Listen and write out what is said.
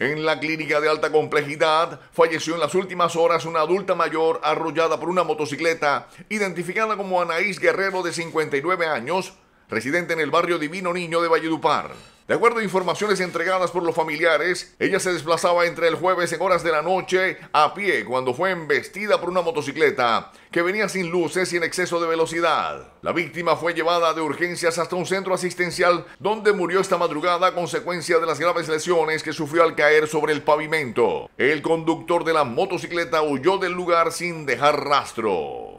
En la clínica de alta complejidad falleció en las últimas horas una adulta mayor arrollada por una motocicleta, identificada como Anaís Guerrero de 59 años, residente en el barrio Divino Niño de Valledupar. De acuerdo a informaciones entregadas por los familiares, ella se desplazaba entre el jueves en horas de la noche a pie cuando fue embestida por una motocicleta que venía sin luces y en exceso de velocidad. La víctima fue llevada de urgencias hasta un centro asistencial donde murió esta madrugada a consecuencia de las graves lesiones que sufrió al caer sobre el pavimento. El conductor de la motocicleta huyó del lugar sin dejar rastro.